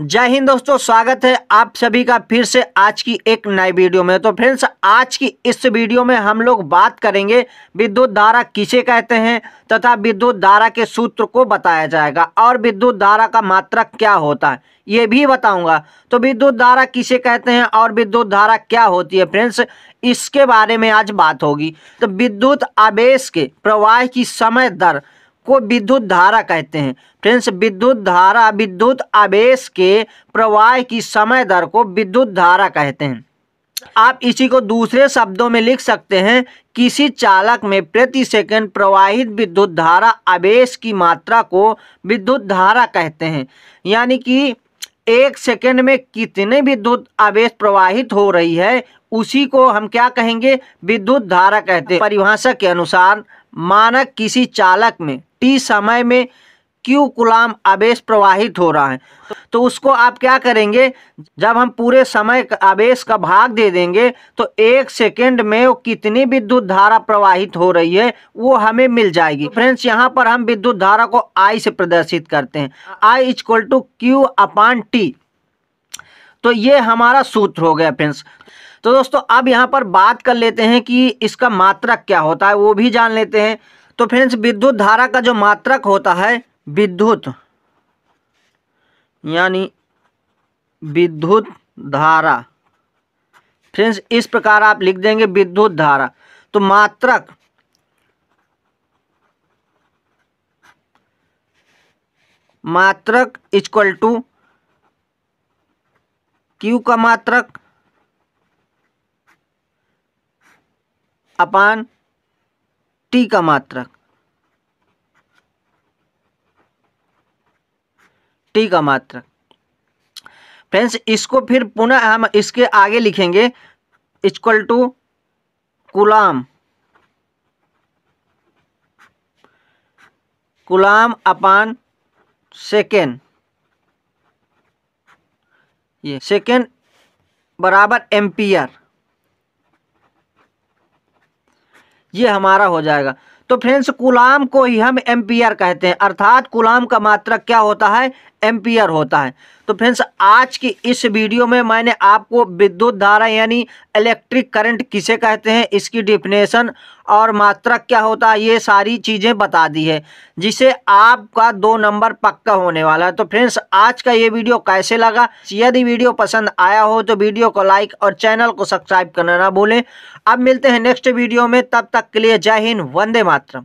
जय हिंद दोस्तों स्वागत है आप सभी का फिर से आज की एक नई वीडियो में तो फ्रेंड्स आज की इस वीडियो में हम लोग बात करेंगे विद्युत धारा किसे कहते हैं तथा विद्युत धारा के सूत्र को बताया जाएगा और विद्युत धारा का मात्रक क्या होता है ये भी बताऊंगा तो विद्युत धारा किसे कहते हैं और विद्युत धारा क्या होती है फ्रेंड्स इसके बारे में आज बात होगी तो विद्युत आवेश के प्रवाह की समय दर को विद्युत धारा कहते हैं फ्रेंड्स विद्युत धारा विद्युत आवेश के प्रवाह की समय दर को विद्युत धारा कहते हैं आप इसी को दूसरे शब्दों में लिख सकते हैं किसी चालक में प्रति सेकंड प्रवाहित विद्युत धारा आवेश की मात्रा को विद्युत धारा कहते हैं यानी कि एक सेकंड में कितने विद्युत आवेश प्रवाहित हो रही है उसी को हम क्या कहेंगे विद्युत धारा कहते हैं परिभाषा के अनुसार मानक किसी चालक में टी समय में क्यू गुलाम आवेश प्रवाहित हो रहा है तो उसको आप क्या करेंगे जब हम पूरे समय आवेश का भाग दे देंगे तो एक सेकेंड में वो कितनी विद्युत धारा प्रवाहित हो रही है वो हमें मिल जाएगी फ्रेंड्स यहाँ पर हम विद्युत धारा को आई से प्रदर्शित करते हैं I equal to Q upon T तो ये हमारा सूत्र हो गया फ्रेंड्स तो दोस्तों अब यहाँ पर बात कर लेते हैं कि इसका मात्रक क्या होता है वो भी जान लेते हैं तो फ्रेंड्स विद्युत धारा का जो मात्रक होता है विद्युत यानी विद्युत धारा फ्रेंड्स इस प्रकार आप लिख देंगे विद्युत धारा तो मात्रक मात्रक इक्वल टू क्यू का मात्रक अपान टी का मात्रक टी का मात्रक फ्रेंड्स इसको फिर पुनः हम इसके आगे लिखेंगे equal to coulomb coulomb upon second ये सेकेंड बराबर एम्पियर ये हमारा हो जाएगा तो फ्रेंड्स गुलाम को ही हम एम्पियर कहते हैं अर्थात गुलाम का मात्रक क्या होता है एम्पियर होता है तो फ्रेंड्स आज की इस वीडियो में मैंने आपको विद्युत धारा यानी इलेक्ट्रिक करंट किसे कहते हैं इसकी डिफिनेशन और मात्रक क्या होता है ये सारी चीज़ें बता दी है जिसे आपका दो नंबर पक्का होने वाला है तो फ्रेंड्स आज का ये वीडियो कैसे लगा यदि वीडियो पसंद आया हो तो वीडियो को लाइक और चैनल को सब्सक्राइब करना ना भूलें अब मिलते हैं नेक्स्ट वीडियो में तब तक के लिए जय हिंद वंदे मातरम cuatro